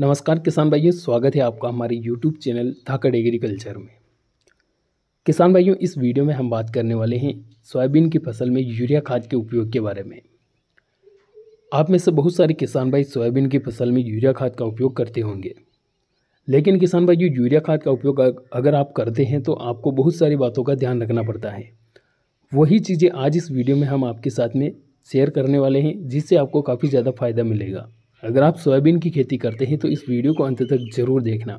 नमस्कार किसान भाइयों स्वागत है आपका हमारे YouTube चैनल धाकड़ एग्रीकल्चर में किसान भाइयों इस वीडियो में हम बात करने वाले हैं सोयाबीन की फसल में यूरिया खाद के उपयोग के बारे में आप में से बहुत सारे किसान भाई सोयाबीन की फसल में यूरिया खाद का उपयोग करते होंगे लेकिन किसान भाई यूरिया खाद का उपयोग अगर आप करते हैं तो आपको बहुत सारी बातों का ध्यान रखना पड़ता है वही चीज़ें आज इस वीडियो में हम आपके साथ में शेयर करने वाले हैं जिससे आपको काफ़ी ज़्यादा फ़ायदा मिलेगा अगर आप सोयाबीन की खेती करते हैं तो इस वीडियो को अंत तक ज़रूर देखना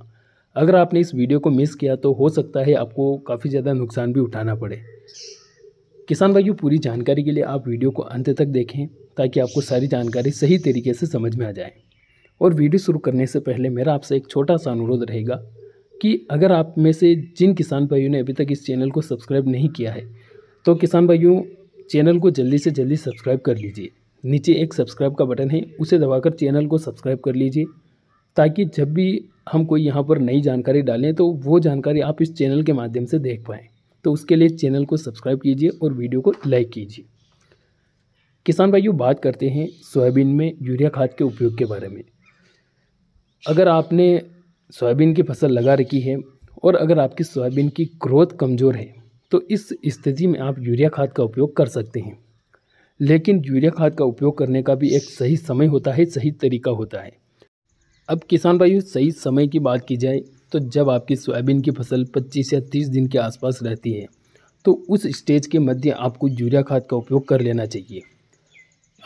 अगर आपने इस वीडियो को मिस किया तो हो सकता है आपको काफ़ी ज़्यादा नुकसान भी उठाना पड़े किसान भाइयों पूरी जानकारी के लिए आप वीडियो को अंत तक देखें ताकि आपको सारी जानकारी सही तरीके से समझ में आ जाए और वीडियो शुरू करने से पहले मेरा आपसे एक छोटा सा अनुरोध रहेगा कि अगर आप में से जिन किसान भाइयों ने अभी तक इस चैनल को सब्सक्राइब नहीं किया है तो किसान भाइयों चैनल को जल्दी से जल्दी सब्सक्राइब कर लीजिए नीचे एक सब्सक्राइब का बटन है उसे दबाकर चैनल को सब्सक्राइब कर लीजिए ताकि जब भी हम कोई यहाँ पर नई जानकारी डालें तो वो जानकारी आप इस चैनल के माध्यम से देख पाएँ तो उसके लिए चैनल को सब्सक्राइब कीजिए और वीडियो को लाइक कीजिए किसान भाइयों बात करते हैं सोयाबीन में यूरिया खाद के उपयोग के बारे में अगर आपने सोयाबीन की फसल लगा रखी है और अगर आपकी सोयाबीन की ग्रोथ कमज़ोर है तो इस स्थिति में आप यूरिया खाद का उपयोग कर सकते हैं लेकिन यूरिया खाद का उपयोग करने का भी एक सही समय होता है सही तरीका होता है अब किसान भाइयों सही समय की बात की जाए तो जब आपकी सोयाबीन की फसल 25 या 30 दिन के आसपास रहती है तो उस स्टेज के मध्य आपको यूरिया खाद का उपयोग कर लेना चाहिए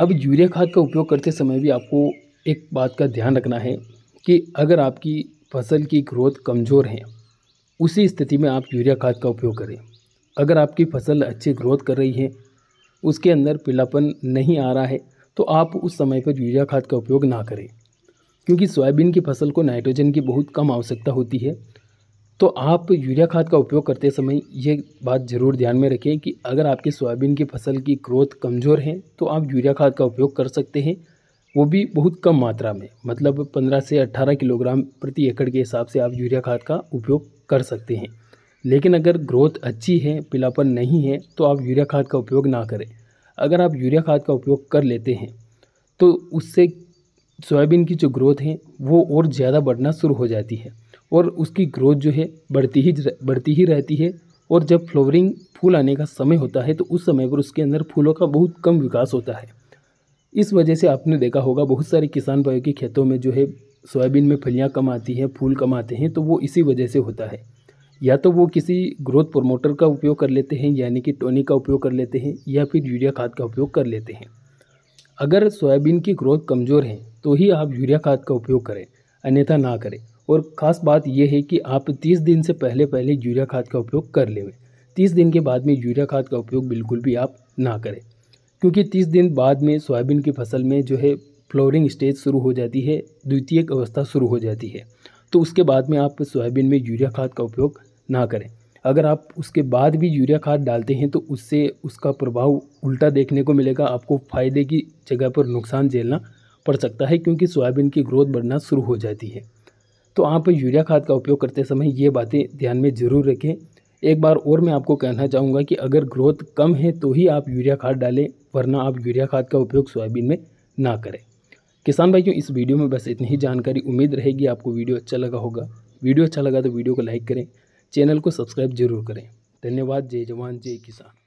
अब यूरिया खाद का उपयोग करते समय भी आपको एक बात का ध्यान रखना है कि अगर आपकी फसल की ग्रोथ कमज़ोर है उसी स्थिति में आप यूरिया खाद का उपयोग करें अगर आपकी फसल अच्छी ग्रोथ कर रही है उसके अंदर पीलापन नहीं आ रहा है तो आप उस समय पर यूरिया खाद का उपयोग ना करें क्योंकि सोयाबीन की फसल को नाइट्रोजन की बहुत कम आवश्यकता होती है तो आप यूरिया खाद का उपयोग करते समय ये बात ज़रूर ध्यान में रखें कि अगर आपकी सोयाबीन की फसल की ग्रोथ कमज़ोर है तो आप यूरिया खाद का उपयोग कर सकते हैं वो भी बहुत कम मात्रा में मतलब 15 से 18 किलोग्राम प्रति एकड़ के हिसाब से आप यूरिया खाद का उपयोग कर सकते हैं लेकिन अगर ग्रोथ अच्छी है पीलापन नहीं है तो आप यूरिया खाद का उपयोग ना करें अगर आप यूरिया खाद का उपयोग कर लेते हैं तो उससे सोयाबीन की जो ग्रोथ है वो और ज़्यादा बढ़ना शुरू हो जाती है और उसकी ग्रोथ जो है बढ़ती ही बढ़ती ही रहती है और जब फ्लोवरिंग फूल आने का समय होता है तो उस समय पर उसके अंदर फूलों का बहुत कम विकास होता है इस वजह से आपने देखा होगा बहुत सारे किसान भाइयों के खेतों में जो है सोयाबीन में फलियाँ कम आती हैं फूल कम आते हैं तो वो इसी वजह से होता है या तो वो किसी ग्रोथ प्रोमोटर का उपयोग कर लेते हैं यानी कि टोनिक का उपयोग कर लेते हैं या फिर यूरिया खाद का उपयोग कर लेते हैं अगर सोयाबीन की ग्रोथ कमज़ोर है तो ही आप यूरिया खाद का उपयोग करें अन्यथा ना करें और ख़ास बात यह है कि आप 30 दिन से पहले पहले यूरिया खाद का उपयोग कर लेवें तीस दिन के बाद में यूरिया खाद का उपयोग बिल्कुल भी आप ना करें क्योंकि तीस दिन बाद में सोयाबीन की फसल में जो है फ्लोरिंग स्टेज शुरू हो जाती है द्वितीय अवस्था शुरू हो जाती है तो उसके बाद में आप सोयाबीन में यूरिया खाद का उपयोग ना करें अगर आप उसके बाद भी यूरिया खाद डालते हैं तो उससे उसका प्रभाव उल्टा देखने को मिलेगा आपको फ़ायदे की जगह पर नुकसान झेलना पड़ सकता है क्योंकि सोयाबीन की ग्रोथ बढ़ना शुरू हो जाती है तो आप यूरिया खाद का उपयोग करते समय ये बातें ध्यान में ज़रूर रखें एक बार और मैं आपको कहना चाहूँगा कि अगर ग्रोथ कम है तो ही आप यूरिया खाद डालें वरना आप यूरिया खाद का उपयोग सोयाबीन में ना करें किसान भाइयों इस वीडियो में बस इतनी ही जानकारी उम्मीद रहेगी आपको वीडियो अच्छा लगा होगा वीडियो अच्छा लगा तो वीडियो को लाइक करें चैनल को सब्सक्राइब जरूर करें धन्यवाद जय जवान जय किसान